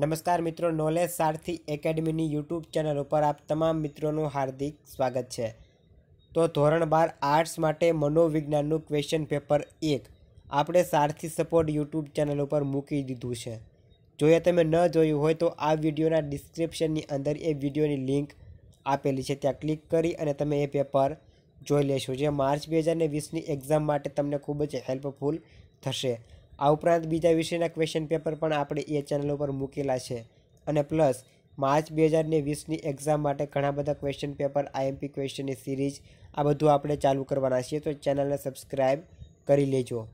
નમસ્કાર મિત્રો નોલેજ સારથી એકેડમીની યુટ્યુબ ચેનલ ઉપર આપ તમામ મિત્રોનું હાર્દિક સ્વાગત છે તો ધોરણ બાર આર્ટ્સ માટે મનોવિજ્ઞાનનું ક્વેશ્ચન પેપર એક આપણે સારથી સપોર્ટ યુટ્યુબ ચેનલ ઉપર મૂકી દીધું છે જો એ તમે ન જોયું હોય તો આ વિડીયોના ડિસ્ક્રિપ્શનની અંદર એ વિડીયોની લિંક આપેલી છે ત્યાં ક્લિક કરી અને તમે એ પેપર જોઈ લેશો જે માર્ચ બે હજાર વીસની એક્ઝામ માટે તમને ખૂબ જ હેલ્પફુલ થશે આ ઉપરાંત બીજા વિષયના ક્વેશ્ચન પેપર પણ આપણે એ ચેનલ ઉપર મૂકેલા છે અને પ્લસ માર્ચ બે હજારને વીસની એક્ઝામ માટે ઘણા બધા ક્વેશ્ચન પેપર આઈએમપી ક્વેશ્ચનની સિરીઝ આ બધું આપણે ચાલુ કરવાના છીએ તો ચેનલને સબસ્ક્રાઈબ કરી લેજો